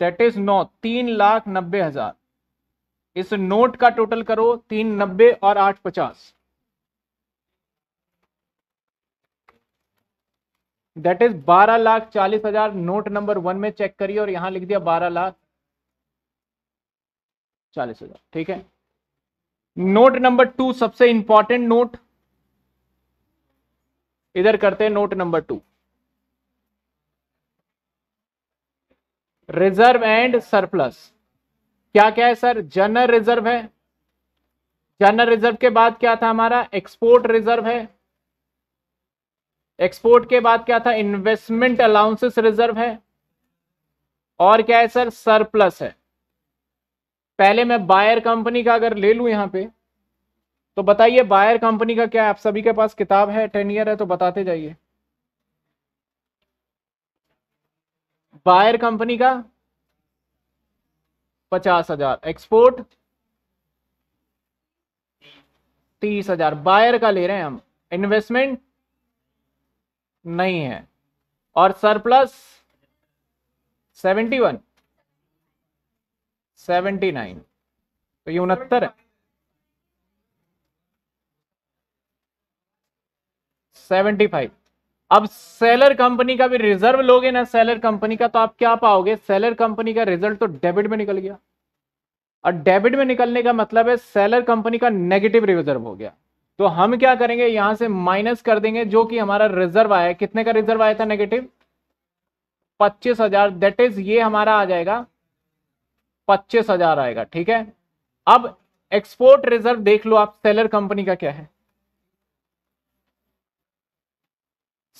दैट इज नौ तीन लाख नब्बे हजार इस नोट का टोटल करो तीन नब्बे और आठ पचास दैट इज बारह लाख चालीस हजार नोट नंबर वन में चेक करिए और यहां लिख दिया बारह लाख चालीस हजार ठीक है नोट नंबर टू सबसे इंपॉर्टेंट नोट इधर करते हैं note number two reserve and surplus क्या क्या है सर जनरल रिजर्व है जनरल रिजर्व के बाद क्या था हमारा एक्सपोर्ट रिजर्व है एक्सपोर्ट के बाद क्या था इन्वेस्टमेंट अलाउंसेस रिजर्व है और क्या है सर सरप्लस है पहले मैं बायर कंपनी का अगर ले लूं यहां पे तो बताइए बायर कंपनी का क्या आप सभी के पास किताब है टेन ईयर है तो बताते जाइए बायर कंपनी का पचास हजार एक्सपोर्ट तीस हजार बायर का ले रहे हैं हम इन्वेस्टमेंट नहीं है और surplus seventy one seventy nine तो ये उनहत्तर है सेवेंटी फाइव अब सेलर कंपनी का भी रिजर्व लोगे ना सेलर कंपनी का तो आप क्या पाओगे सेलर कंपनी का रिजल्ट तो डेबिट में निकल गया और डेबिट में निकलने का मतलब है सेलर कंपनी का नेगेटिव रिजर्व हो गया तो हम क्या करेंगे यहां से माइनस कर देंगे जो कि हमारा रिजर्व आया कितने का रिजर्व आया था नेगेटिव पच्चीस हजार दैट इज ये हमारा आ जाएगा पच्चीस हजार आएगा ठीक है अब एक्सपोर्ट रिजर्व देख लो आप सेलर कंपनी का क्या है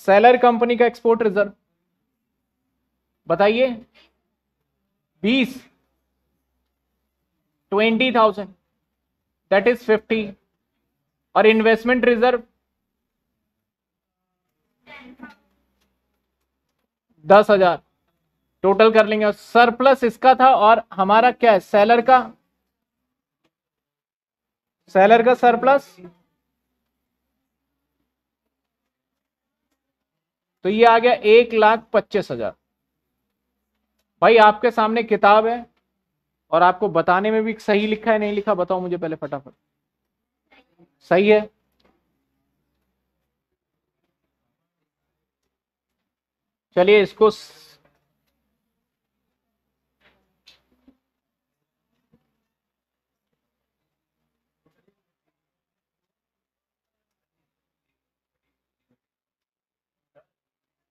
सेलर कंपनी का एक्सपोर्ट रिजर्व बताइए बीस twenty thousand that is fifty और इन्वेस्टमेंट रिजर्व दस हजार टोटल कर लेंगे और सरप्लस इसका था और हमारा क्या है सैलर का सैलर का सरप्लस तो ये आ गया एक लाख पच्चीस हजार भाई आपके सामने किताब है और आपको बताने में भी सही लिखा है नहीं लिखा बताओ मुझे पहले फटाफट सही है चलिए इसको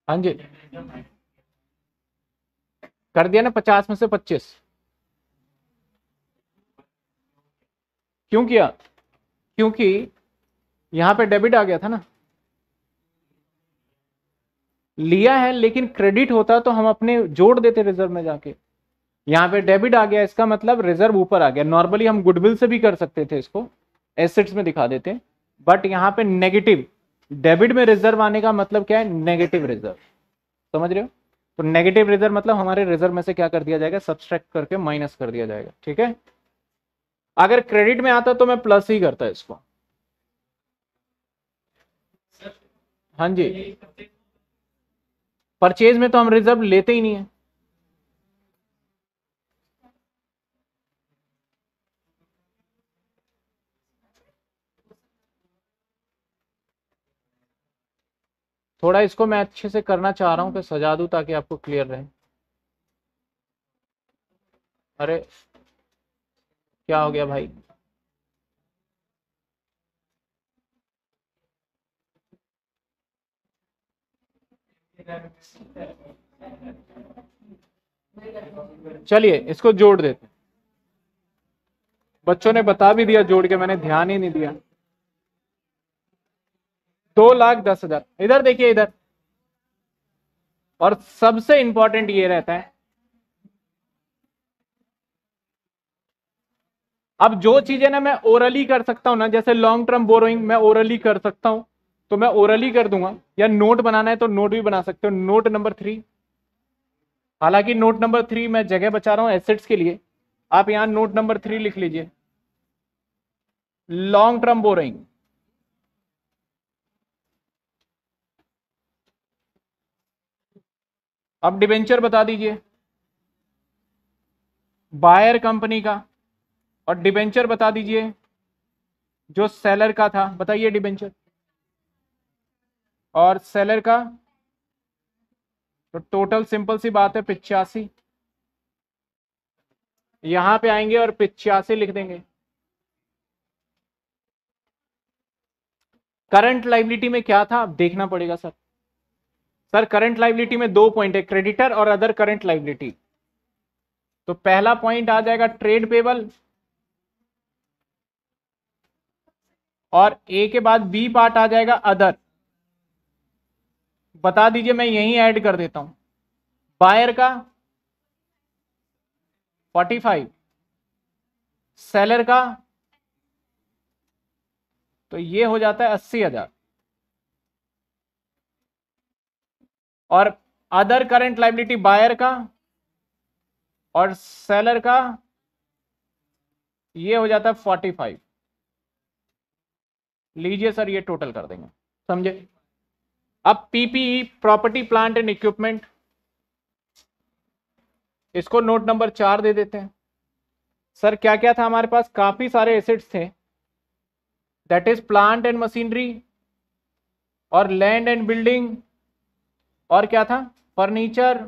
हाँ जी कर दिया ना पचास में से पच्चीस क्यों किया क्योंकि यहां पे डेबिट आ गया था ना लिया है लेकिन क्रेडिट होता तो हम अपने जोड़ देते रिजर्व में जाके यहाँ पे डेबिट आ गया इसका मतलब रिजर्व ऊपर आ गया नॉर्मली हम गुडविल से भी कर सकते थे इसको एसेट्स में दिखा देते बट यहाँ पे नेगेटिव डेबिट में रिजर्व आने का मतलब क्या है नेगेटिव रिजर्व समझ रहे हो तो नेगेटिव रिजर्व मतलब हमारे रिजर्व में से क्या कर दिया जाएगा सब्सट्रैक्ट करके माइनस कर दिया जाएगा ठीक है अगर क्रेडिट में आता तो मैं प्लस ही करता इसको हाँ जी परचेज में तो हम रिजर्व लेते ही नहीं है थोड़ा इसको मैं अच्छे से करना चाह रहा हूँ कि सजा दूँ ताकि आपको क्लियर रहे अरे क्या हो गया भाई चलिए इसको जोड़ देते बच्चों ने बता भी दिया जोड़ के मैंने ध्यान ही नहीं दिया दो लाख दस हजार इधर देखिए इधर और सबसे इंपॉर्टेंट ये रहता है अब जो चीजें ना मैं ओरली कर सकता हूं ना जैसे लॉन्ग टर्म बोरोइंग मैं ओरली कर सकता हूं तो मैं ओरली कर दूंगा या नोट बनाना है तो नोट भी बना सकते हो नोट नंबर थ्री हालांकि नोट नंबर थ्री मैं जगह बचा रहा हूं एसेट्स के लिए आप यहां नोट नंबर थ्री लिख लीजिए लॉन्ग टर्म बोरोइंग अब डिबेंचर बता दीजिए बायर कंपनी का और डिबेंचर बता दीजिए जो सेलर का था बताइए डिबेंचर और सेलर का तो टोटल सिंपल सी बात है पिचासी यहां पे आएंगे और पिचासी लिख देंगे करंट लाइबिलिटी में क्या था देखना पड़ेगा सर सर करंट लाइबिलिटी में दो पॉइंट है क्रेडिटर और अदर करंट लाइबिलिटी तो पहला पॉइंट आ जाएगा ट्रेड पेबल और ए के बाद बी पार्ट आ जाएगा अदर बता दीजिए मैं यही ऐड कर देता हूं बायर का 45 सेलर का तो ये हो जाता है अस्सी हजार और अदर करंट लाइबिलिटी बायर का और सेलर का ये हो जाता है फोर्टी फाइव लीजिए सर ये टोटल कर देंगे समझे अब PPE property plant and equipment इसको नोट नंबर चार दे देते हैं सर क्या क्या था हमारे पास काफी सारे एसेट्स थे that is plant and machinery और लैंड एंड बिल्डिंग और क्या था फर्नीचर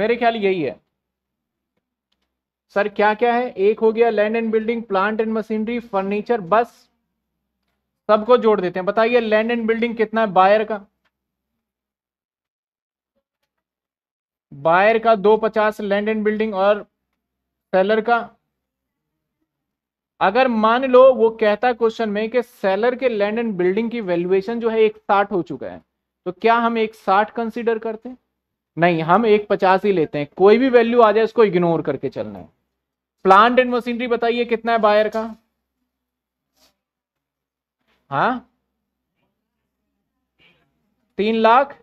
मेरे ख्याल यही है सर क्या क्या है एक हो गया land and building plant and machinery furniture बस सबको जोड़ देते हैं बताइए लैंड एंड बिल्डिंग कितना है बायर का बायर का दो पचास लैंड एंड बिल्डिंग और सेलर का अगर मान लो वो कहता है क्वेश्चन में कि सेलर के लैंड एंड बिल्डिंग की वैल्यूएशन जो है एक साठ हो चुका है तो क्या हम एक साठ कंसिडर करते हैं नहीं हम एक पचास ही लेते हैं कोई भी वैल्यू आ जाए उसको इग्नोर करके चलना है प्लांट एंड मशीनरी बताइए कितना है बायर का हा तीन लाख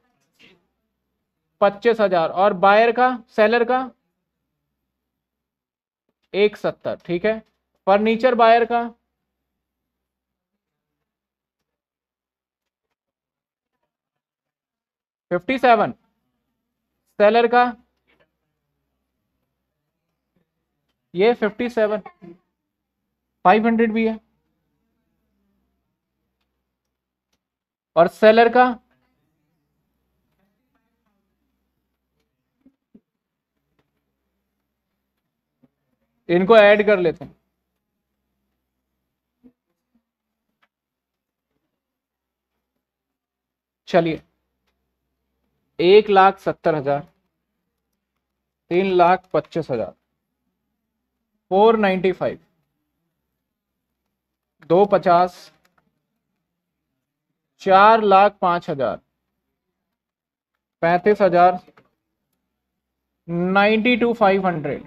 पच्चीस हजार और बायर का सेलर का एक सत्तर ठीक है फर्नीचर बायर का फिफ्टी सेवन सेलर का ये फिफ्टी सेवन फाइव हंड्रेड भी है और सेलर का इनको ऐड कर लेते हैं चलिए एक लाख सत्तर हजार तीन लाख पच्चीस हजार फोर नाइन्टी फाइव दो पचास चार लाख पाँच हजार पैंतीस हजार नाइन्टी टू फाइव हंड्रेड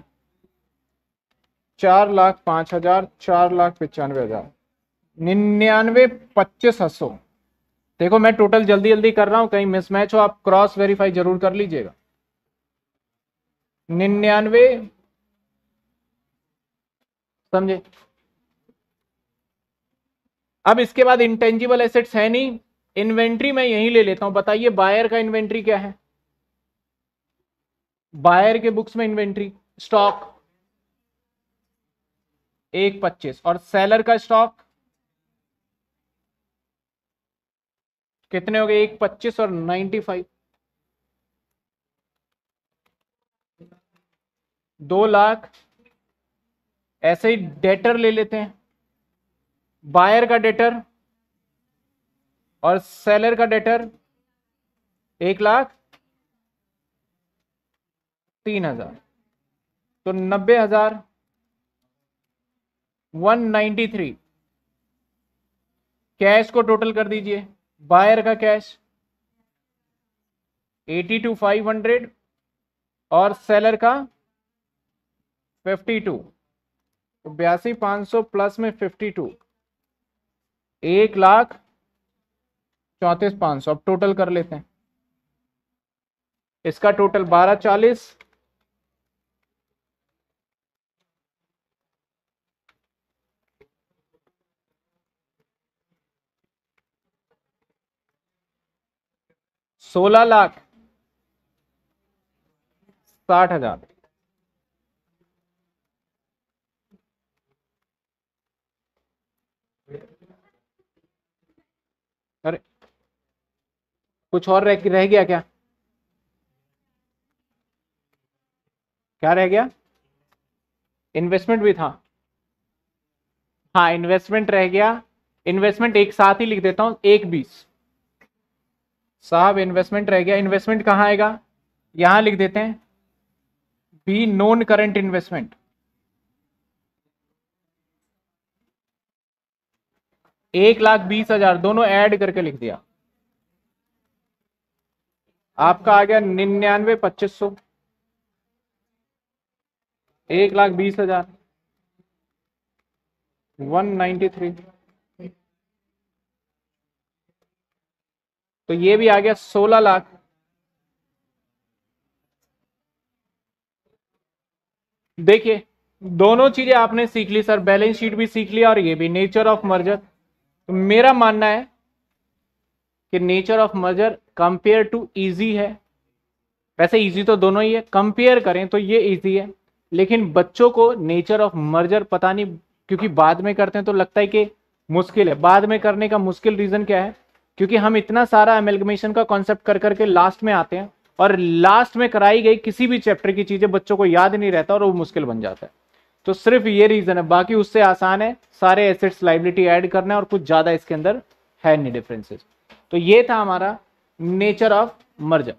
चार लाख पाँच हजार चार लाख पचानवे हजार निन्यानवे पच्चीस हजार देखो मैं टोटल जल्दी जल्दी कर रहा हूं कहीं मिसमैच हो आप क्रॉस वेरीफाई जरूर कर लीजिएगा निन्यानवे समझे अब इसके बाद इंटेंजिबल एसेट्स है नहीं इन्वेंट्री मैं यही ले लेता हूं बताइए बायर का इन्वेंट्री क्या है बायर के बुक्स में इन्वेंट्री स्टॉक एक पच्चीस और सेलर का स्टॉक कितने हो गए एक पच्चीस और नाइन्टी फाइव दो लाख ऐसे ही डेटर ले लेते हैं बायर का डेटर और सेलर का डेटर एक लाख तीन हजार तो नब्बे हजार वन नाइन्टी थ्री कैश को टोटल कर दीजिए बायर का cash eighty two five hundred और सेलर का फिफ्टी टू तो बयासी पांच सौ प्लस में फिफ्टी टू एक लाख चौतीस पांच सौ अब टोटल कर लेते हैं इसका टोटल बारह चालीस सोलह लाख साठ हजार अरे कुछ और रह, रह गया क्या क्या रह गया इन्वेस्टमेंट भी था हाँ इन्वेस्टमेंट रह गया इन्वेस्टमेंट एक साथ ही लिख देता हूं एक बीस साहब इन्वेस्टमेंट रह गया इन्वेस्टमेंट कहाँ आएगा यहां लिख देते हैं बी नॉन करंट इन्वेस्टमेंट एक लाख बीस हजार दोनों ऐड करके लिख दिया आपका आ गया निन्यानवे पच्चीस सौ एक लाख बीस हजार वन नाइन्टी थ्री तो ये भी आ गया सोलह लाख देखिए दोनों चीजें आपने सीख ली सर बैलेंस शीट भी सीख लिया और ये भी नेचर ऑफ मर्जर तो मेरा मानना है कि nature of merger compare to easy है वैसे इजी तो दोनों ही है कंपेयर करें तो ये इजी है लेकिन बच्चों को नेचर ऑफ मर्जर पता नहीं क्योंकि बाद में करते हैं तो लगता है कि मुश्किल है बाद में करने का मुश्किल रीजन क्या है क्योंकि हम इतना सारा एमेलगमेशन का कॉन्सेप्ट कर करके लास्ट में आते हैं और लास्ट में कराई गई किसी भी चैप्टर की चीजें बच्चों को याद नहीं रहता और वो मुश्किल बन जाता है तो सिर्फ ये रीजन है बाकी उससे आसान है सारे एसेट्स लाइबिलिटी ऐड करना है और कुछ ज्यादा इसके अंदर है नहीं डिफरेंसेस तो ये था हमारा नेचर ऑफ मर्जर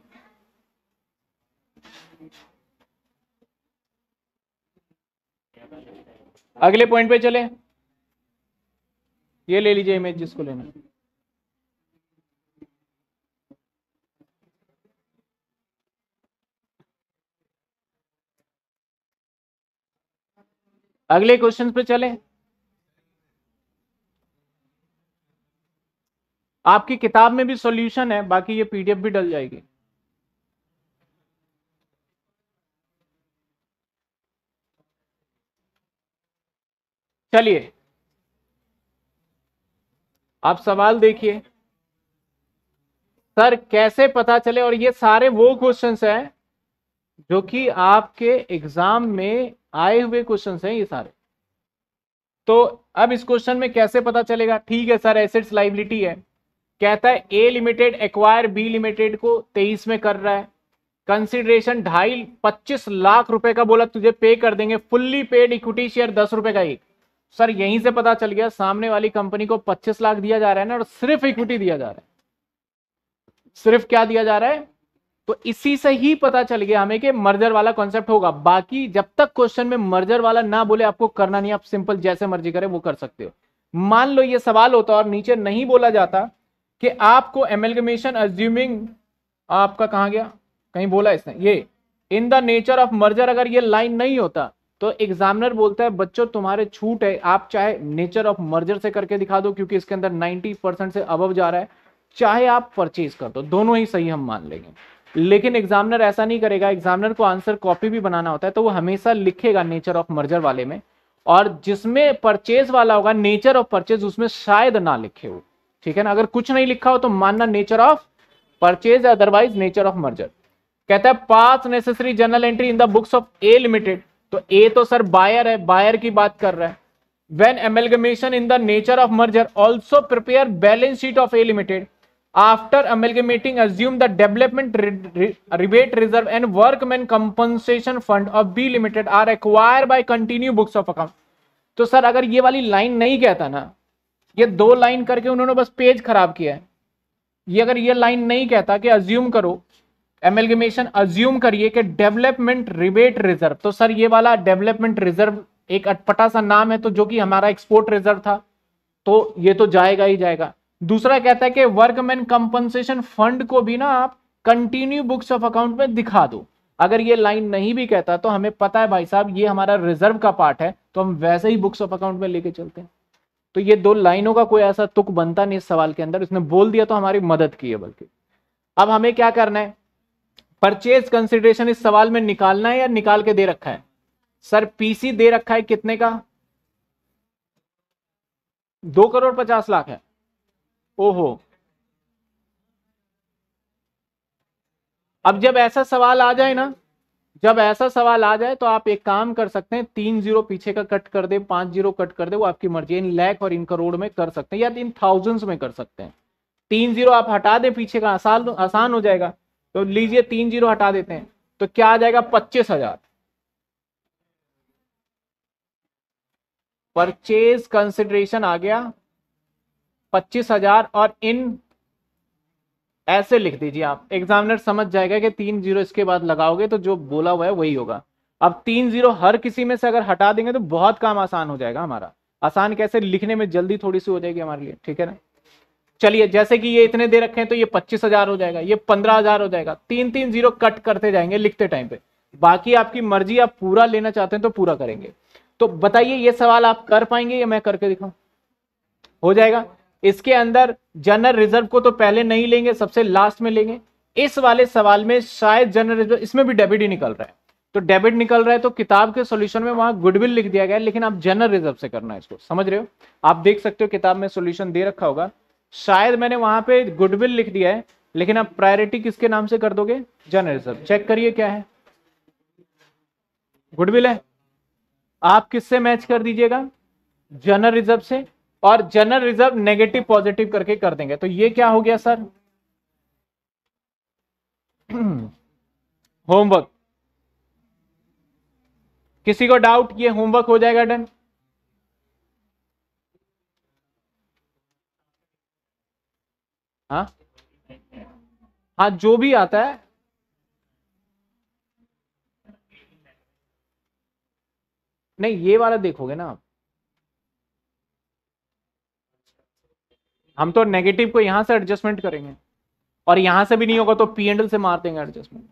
अगले पॉइंट पे चले ये ले लीजिए इमेज जिसको लेना अगले क्वेश्चन पे चले आपकी किताब में भी सॉल्यूशन है बाकी ये पीडीएफ भी डल जाएगी चलिए आप सवाल देखिए सर कैसे पता चले और ये सारे वो क्वेश्चंस हैं जो कि आपके एग्जाम में आए हुए क्वेश्चन हैं ये सारे तो अब इस क्वेश्चन में कैसे पता चलेगा ठीक है सर एसेट्स लाइबिलिटी है कहता है A limited acquire B limited को तेईस में कर रहा है कंसिडरेशन ढाई पच्चीस लाख रुपए का बोला तुझे पे कर देंगे फुल्ली पेड इक्विटी शेयर दस रुपए का एक सर यहीं से पता चल गया सामने वाली कंपनी को पच्चीस लाख दिया जा रहा है ना और सिर्फ इक्विटी दिया जा रहा है सिर्फ क्या दिया जा रहा है तो इसी से ही पता चल गया हमें कि मर्जर वाला कॉन्सेप्ट होगा बाकी जब तक क्वेश्चन में मर्जर वाला ना बोले आपको करना नहीं आप सिंपल जैसे मर्जी करें वो कर सकते हो मान लो ये सवाल होता और नीचे नहीं बोला जाता कि आपको एमेलगमेशन अज्यूमिंग आपका कहा गया कहीं बोला इसने ये in the nature of merger अगर ये लाइन नहीं होता तो एग्जामिनर बोलता है बच्चों तुम्हारे छूट है आप चाहे नेचर ऑफ मर्जर से करके दिखा दो क्योंकि इसके अंदर 90 परसेंट से अब जा रहा है चाहे आप परचेज कर दो दोनों ही सही हम मान लेंगे लेकिन एग्जामिनर ऐसा नहीं करेगा एग्जामिनर को आंसर कॉपी भी बनाना होता है तो वो हमेशा लिखेगा नेचर ऑफ मर्जर वाले में और जिसमें परचेज वाला होगा नेचर ऑफ परचेज उसमें शायद ना लिखे हो ठीक है ना अगर कुछ नहीं लिखा हो तो मानना nature of purchase otherwise nature of merger कहता है pass necessary journal entry in the books of A limited तो ए तो सर बायर है बायर की बात कर रहा है when amalgamation in the nature of merger also prepare balance sheet of A limited after amalgamating assume the development re re rebate reserve and fund of B limited are acquire are continue books continue books तो sir अगर ये वाली line नहीं कहता ना ये दो line करके उन्होंने बस पेज खराब किया है ये अगर ये लाइन नहीं कहता कि अज्यूम करो एमेलगेमेशन अज्यूम करिए कि डेवलपमेंट रिबेट रिजर्व तो सर ये वाला डेवलपमेंट रिजर्व एक अटपटा सा नाम है तो जो कि हमारा एक्सपोर्ट रिजर्व था तो ये तो जाएगा ही जाएगा दूसरा कहता है कि वर्कमैन कंपनसेशन फंड को भी ना आप कंटिन्यू बुक्स ऑफ अकाउंट में दिखा दो अगर ये लाइन नहीं भी कहता तो हमें पता है भाई साहब ये हमारा रिजर्व का पार्ट है तो हम वैसे ही बुक्स ऑफ अकाउंट में लेके चलते हैं तो ये दो लाइनों का कोई ऐसा तुक बनता नहीं इस सवाल के अंदर उसने बोल दिया तो हमारी मदद की है बल्कि अब हमें क्या करना है परचेज कंसिडरेशन इस सवाल में निकालना है या निकाल के दे रखा है सर पीसी दे रखा है कितने का दो करोड़ पचास लाख है ओहो अब जब ऐसा सवाल आ जाए ना जब ऐसा सवाल आ जाए तो आप एक काम कर सकते हैं तीन जीरो पीछे का कट कर दे पांच जीरो कट कर दे वो आपकी मर्जी इन लैख और इन करोड़ में कर सकते हैं या इन थाउजेंड्स में कर सकते हैं तीन जीरो आप हटा दें पीछे का आसान आसान हो जाएगा तो लीजिए तीन जीरो हटा देते हैं तो क्या आ जाएगा पच्चीस हजार परचेज कंसिडरेशन आ गया पच्चीस हजार और इन ऐसे लिख दीजिए आप एग्जामिनर समझ जाएगा कि तीन जीरो इसके बाद लगाओगे तो जो बोला हुआ है वही होगा अब तीन जीरो हर किसी में से अगर हटा देंगे तो बहुत काम आसान हो जाएगा हमारा आसान कैसे लिखने में जल्दी थोड़ी सी हो जाएगी हमारे लिए ठीक है ना चलिए जैसे कि ये इतने दे रखे हैं तो ये पच्चीस हजार हो जाएगा ये पंद्रह हजार हो जाएगा तीन तीन जीरो कट करते जाएंगे लिखते टाइम पे बाकी आपकी मर्जी आप पूरा लेना चाहते हैं तो पूरा करेंगे तो बताइए ये सवाल आप कर पाएंगे या मैं करके दिखाऊं हो जाएगा इसके अंदर जनरल रिजर्व को तो पहले नहीं लेंगे सबसे लास्ट में लेंगे इस वाले सवाल में शायद जनरल रिजर्व इसमें भी डेबिट ही निकल रहा है तो डेबिट निकल रहा है तो किताब के सॉल्यूशन में वहां गुडविल लिख दिया गया है लेकिन आप जनरल रिजर्व से करना है इसको समझ रहे हो आप देख सकते हो किताब में सोल्यूशन दे रखा होगा शायद मैंने वहां पे गुडविल लिख दिया है लेकिन आप प्रायोरिटी किसके नाम से कर दोगे जनरल रिजर्व चेक करिए क्या है गुडविल है आप किससे मैच कर दीजिएगा जनरल रिजर्व से और जनरल रिजर्व नेगेटिव पॉजिटिव करके कर देंगे तो ये क्या हो गया सर होमवर्क *clears throat* किसी को डाउट ये होमवर्क हो जाएगा डन हाँ हाँ जो भी आता है नहीं ये वाला देखोगे ना आप हम तो नेगेटिव को यहाँ से एडजस्टमेंट करेंगे और यहां से भी नहीं होगा तो पी एंडल से मार देंगे एडजस्टमेंट